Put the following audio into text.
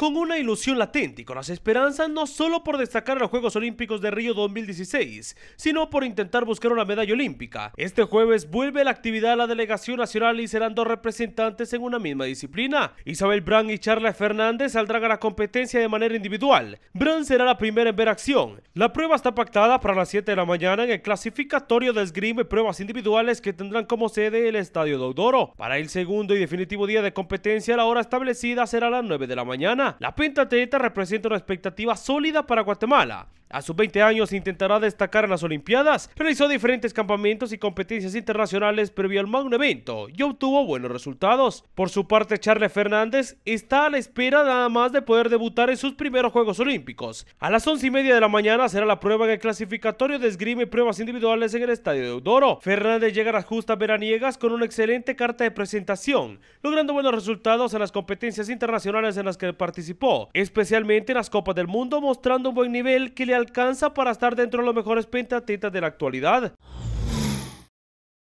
con una ilusión latente y con las esperanzas no solo por destacar en los Juegos Olímpicos de Río 2016, sino por intentar buscar una medalla olímpica. Este jueves vuelve la actividad a la delegación nacional y serán dos representantes en una misma disciplina. Isabel Brand y Charles Fernández saldrán a la competencia de manera individual. Brand será la primera en ver acción. La prueba está pactada para las 7 de la mañana en el clasificatorio de scream y pruebas individuales que tendrán como sede el Estadio Dodoro. Para el segundo y definitivo día de competencia, la hora establecida será las 9 de la mañana. La pentateta representa una expectativa sólida para Guatemala, a sus 20 años intentará destacar en las Olimpiadas. Realizó diferentes campamentos y competencias internacionales previo al magno evento y obtuvo buenos resultados. Por su parte, Charles Fernández está a la espera nada más de poder debutar en sus primeros Juegos Olímpicos. A las 11 y media de la mañana será la prueba en clasificatorio de esgrime y pruebas individuales en el Estadio de Eudoro. Fernández llega a las justas veraniegas con una excelente carta de presentación, logrando buenos resultados en las competencias internacionales en las que participó, especialmente en las Copas del Mundo, mostrando un buen nivel que le ha alcanza para estar dentro de los mejores pentatletas de la actualidad.